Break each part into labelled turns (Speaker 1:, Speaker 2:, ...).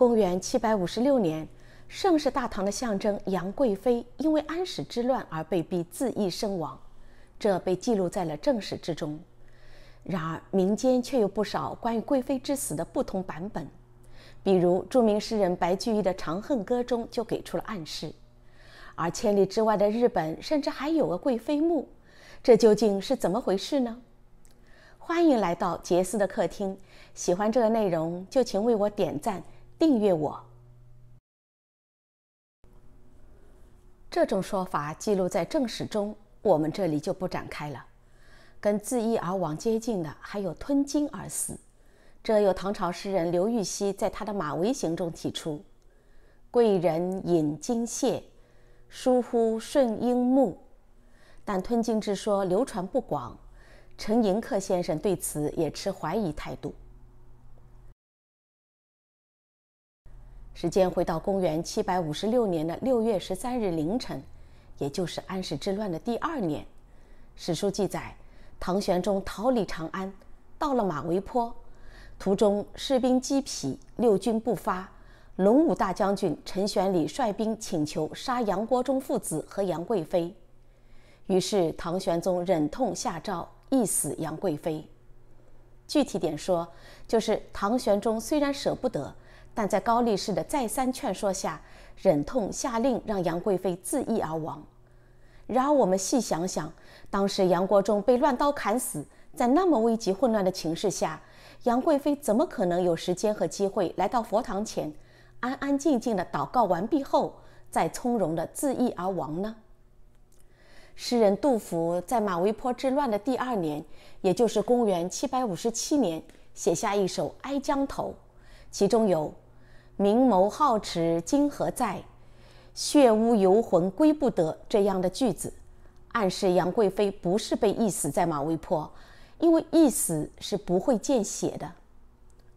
Speaker 1: 公元七百五十六年，盛世大唐的象征杨贵妃因为安史之乱而被逼自缢身亡，这被记录在了正史之中。然而，民间却有不少关于贵妃之死的不同版本。比如，著名诗人白居易的《长恨歌》中就给出了暗示。而千里之外的日本甚至还有个贵妃墓，这究竟是怎么回事呢？欢迎来到杰斯的客厅。喜欢这个内容，就请为我点赞。订阅我。这种说法记录在正史中，我们这里就不展开了。跟自缢而亡接近的还有吞金而死，这有唐朝诗人刘禹锡在他的《马嵬行》中提出：“贵人饮金泻，疏忽顺应目。”但吞金之说流传不广，陈寅恪先生对此也持怀疑态度。时间回到公元七百五十六年的六月十三日凌晨，也就是安史之乱的第二年。史书记载，唐玄宗逃离长安，到了马嵬坡，途中士兵击痞，六军不发。龙武大将军陈玄礼率兵请求杀杨国忠父子和杨贵妃，于是唐玄宗忍痛下诏缢死杨贵妃。具体点说，就是唐玄宗虽然舍不得。但在高力士的再三劝说下，忍痛下令让杨贵妃自缢而亡。然而，我们细想想，当时杨国忠被乱刀砍死，在那么危急混乱的情势下，杨贵妃怎么可能有时间和机会来到佛堂前，安安静静的祷告完毕后，再从容的自缢而亡呢？诗人杜甫在马嵬坡之乱的第二年，也就是公元757年，写下一首《哀江头》。其中有“明眸皓齿今何在，血污游魂归不得”这样的句子，暗示杨贵妃不是被缢死在马嵬坡，因为缢死是不会见血的。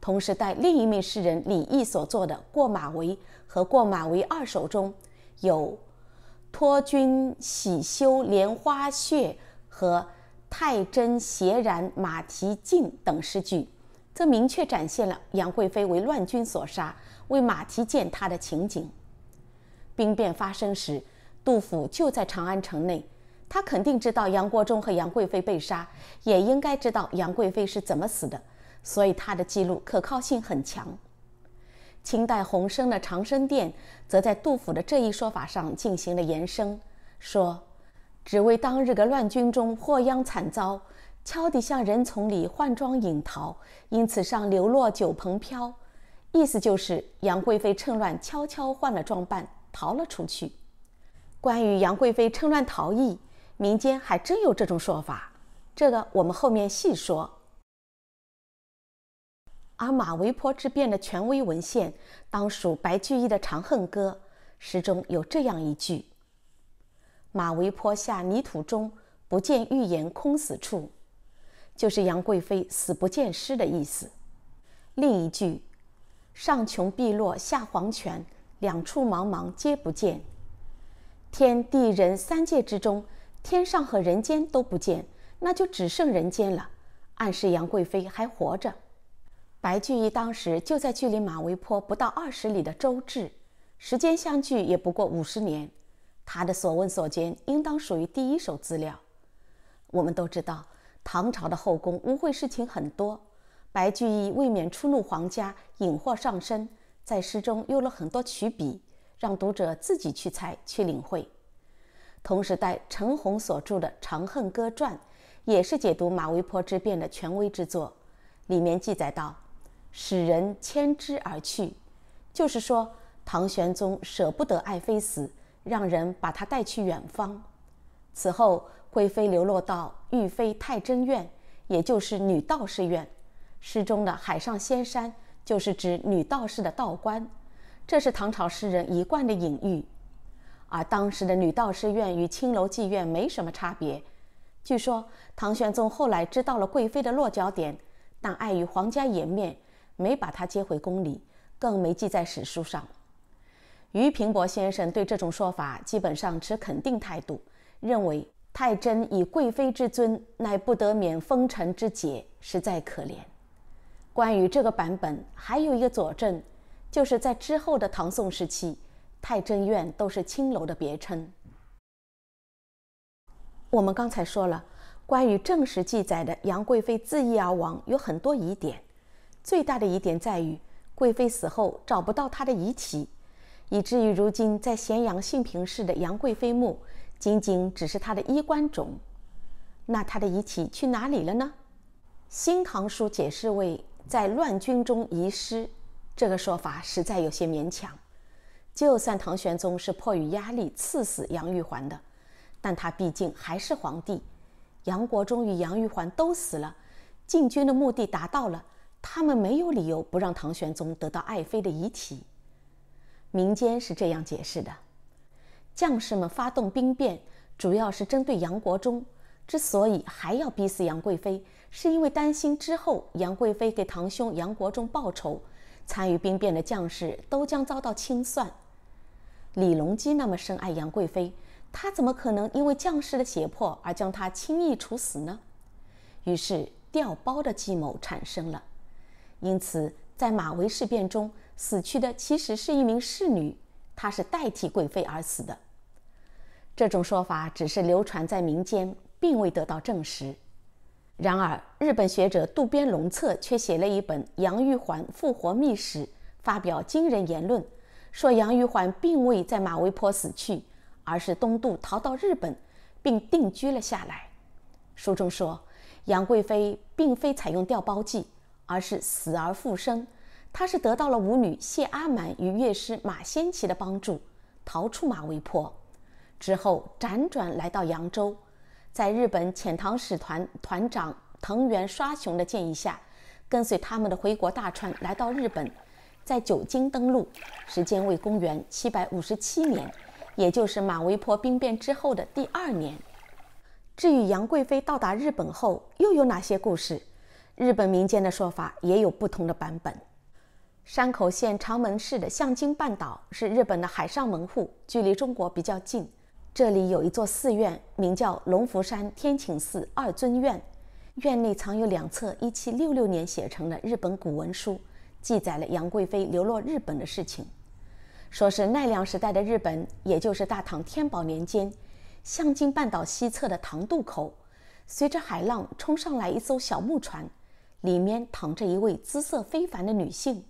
Speaker 1: 同时，在另一名诗人李益所作的《过马嵬》和《过马嵬二首》中有“托君洗修莲花穴”和“太真斜然马蹄静”等诗句。则明确展现了杨贵妃为乱军所杀、为马蹄践踏的情景。兵变发生时，杜甫就在长安城内，他肯定知道杨国忠和杨贵妃被杀，也应该知道杨贵妃是怎么死的，所以他的记录可靠性很强。清代洪升的《长生殿》则在杜甫的这一说法上进行了延伸，说：“只为当日个乱军中祸殃惨遭。”悄地向人丛里换装隐逃，因此上流落九鹏飘。意思就是杨贵妃趁乱悄悄换了装扮逃了出去。关于杨贵妃趁乱逃逸，民间还真有这种说法，这个我们后面细说。而马嵬坡之变的权威文献，当属白居易的《长恨歌》，诗中有这样一句：“马嵬坡下泥土中，不见玉颜空死处。”就是杨贵妃死不见尸的意思。另一句：“上穷碧落下黄泉，两处茫茫皆不见。”天地人三界之中，天上和人间都不见，那就只剩人间了，暗示杨贵妃还活着。白居易当时就在距离马嵬坡不到二十里的周至，时间相距也不过五十年，他的所问所见应当属于第一手资料。我们都知道。唐朝的后宫污秽事情很多，白居易为免触怒皇家，引祸上身，在诗中用了很多曲笔，让读者自己去猜去领会。同时代陈洪所著的《长恨歌传》，也是解读马嵬坡之变的权威之作。里面记载道：“使人牵之而去”，就是说唐玄宗舍不得爱妃死，让人把她带去远方。此后。贵妃流落到玉妃太真院，也就是女道士院。诗中的海上仙山，就是指女道士的道观，这是唐朝诗人一贯的隐喻。而当时的女道士院与青楼妓院没什么差别。据说唐玄宗后来知道了贵妃的落脚点，但碍于皇家颜面，没把她接回宫里，更没记在史书上。于平伯先生对这种说法基本上持肯定态度，认为。太真以贵妃之尊，乃不得免风尘之劫，实在可怜。关于这个版本，还有一个佐证，就是在之后的唐宋时期，太真院都是青楼的别称。我们刚才说了，关于正史记载的杨贵妃自缢而亡，有很多疑点。最大的疑点在于，贵妃死后找不到她的遗体，以至于如今在咸阳兴平市的杨贵妃墓。仅仅只是他的衣冠冢，那他的遗体去哪里了呢？新唐书解释为在乱军中遗失，这个说法实在有些勉强。就算唐玄宗是迫于压力赐死杨玉环的，但他毕竟还是皇帝。杨国忠与杨玉环都死了，进军的目的达到了，他们没有理由不让唐玄宗得到爱妃的遗体。民间是这样解释的。将士们发动兵变，主要是针对杨国忠。之所以还要逼死杨贵妃，是因为担心之后杨贵妃给堂兄杨国忠报仇，参与兵变的将士都将遭到清算。李隆基那么深爱杨贵妃，他怎么可能因为将士的胁迫而将她轻易处死呢？于是，调包的计谋产生了。因此，在马嵬事变中死去的其实是一名侍女，她是代替贵妃而死的。这种说法只是流传在民间，并未得到证实。然而，日本学者渡边隆策却写了一本《杨玉环复活秘史》，发表惊人言论，说杨玉环并未在马嵬坡死去，而是东渡逃到日本，并定居了下来。书中说，杨贵妃并非采用掉包计，而是死而复生。她是得到了舞女谢阿蛮与乐师马仙奇的帮助，逃出马嵬坡。之后辗转来到扬州，在日本遣唐使团团长藤原刷雄的建议下，跟随他们的回国大船来到日本，在九京登陆，时间为公元七百五十七年，也就是马嵬坡兵变之后的第二年。至于杨贵妃到达日本后又有哪些故事，日本民间的说法也有不同的版本。山口县长门市的向津半岛是日本的海上门户，距离中国比较近。这里有一座寺院，名叫龙福山天请寺二尊院，院内藏有两册1766年写成的日本古文书，记载了杨贵妃流落日本的事情。说是奈良时代的日本，也就是大唐天宝年间，向津半岛西侧的唐渡口，随着海浪冲上来一艘小木船，里面躺着一位姿色非凡的女性。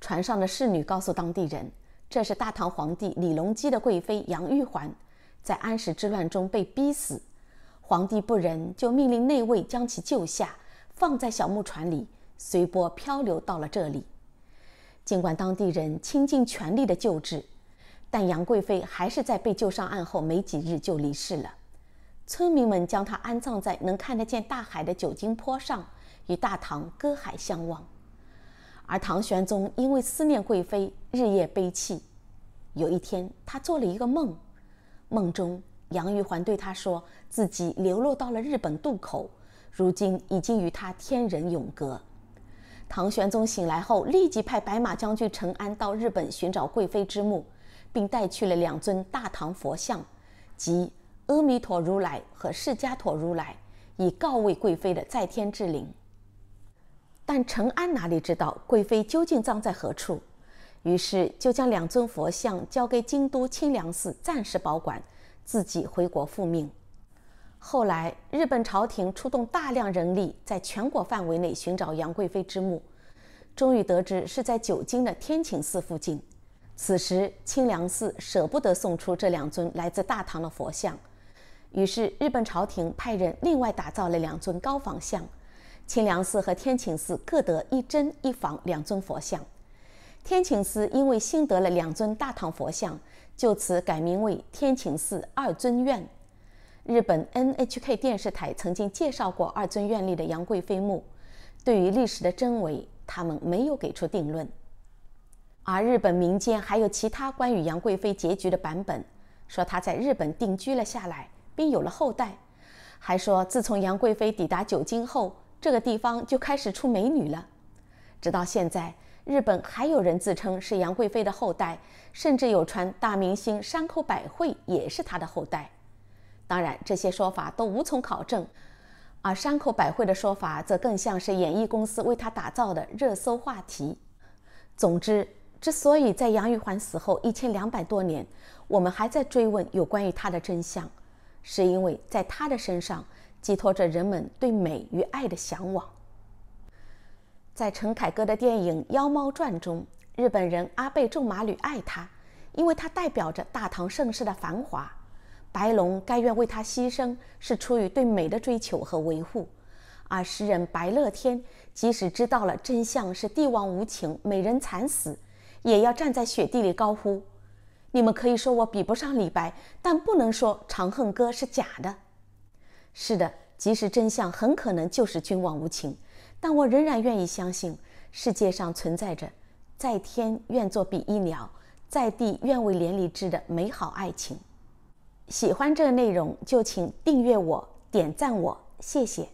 Speaker 1: 船上的侍女告诉当地人，这是大唐皇帝李隆基的贵妃杨玉环。在安史之乱中被逼死，皇帝不忍，就命令内卫将其救下，放在小木船里，随波漂流到了这里。尽管当地人倾尽全力的救治，但杨贵妃还是在被救上岸后没几日就离世了。村民们将她安葬在能看得见大海的九金坡上，与大唐隔海相望。而唐玄宗因为思念贵妃，日夜悲泣。有一天，他做了一个梦。梦中，杨玉环对他说：“自己流落到了日本渡口，如今已经与他天人永隔。”唐玄宗醒来后，立即派白马将军陈安到日本寻找贵妃之墓，并带去了两尊大唐佛像，即阿弥陀如来和释迦陀如来，以告慰贵妃的在天之灵。但陈安哪里知道贵妃究竟葬在何处？于是就将两尊佛像交给京都清凉寺暂时保管，自己回国复命。后来，日本朝廷出动大量人力，在全国范围内寻找杨贵妃之墓，终于得知是在九京的天庆寺附近。此时，清凉寺舍不得送出这两尊来自大唐的佛像，于是日本朝廷派人另外打造了两尊高仿像，清凉寺和天庆寺各得一真一仿两尊佛像。天庆寺因为新得了两尊大唐佛像，就此改名为天庆寺二尊院。日本 N H K 电视台曾经介绍过二尊院里的杨贵妃墓，对于历史的真伪，他们没有给出定论。而日本民间还有其他关于杨贵妃结局的版本，说她在日本定居了下来，并有了后代，还说自从杨贵妃抵达九京后，这个地方就开始出美女了，直到现在。日本还有人自称是杨贵妃的后代，甚至有传大明星山口百惠也是她的后代。当然，这些说法都无从考证，而山口百惠的说法则更像是演艺公司为她打造的热搜话题。总之，之所以在杨玉环死后一千两百多年，我们还在追问有关于她的真相，是因为在她的身上寄托着人们对美与爱的向往。在陈凯歌的电影《妖猫传》中，日本人阿倍仲麻吕爱他，因为他代表着大唐盛世的繁华。白龙甘愿为他牺牲，是出于对美的追求和维护。而诗人白乐天，即使知道了真相是帝王无情、美人惨死，也要站在雪地里高呼：“你们可以说我比不上李白，但不能说《长恨歌》是假的。”是的，即使真相很可能就是君王无情。但我仍然愿意相信，世界上存在着“在天愿做比翼鸟，在地愿为连理枝”的美好爱情。喜欢这内容就请订阅我、点赞我，谢谢。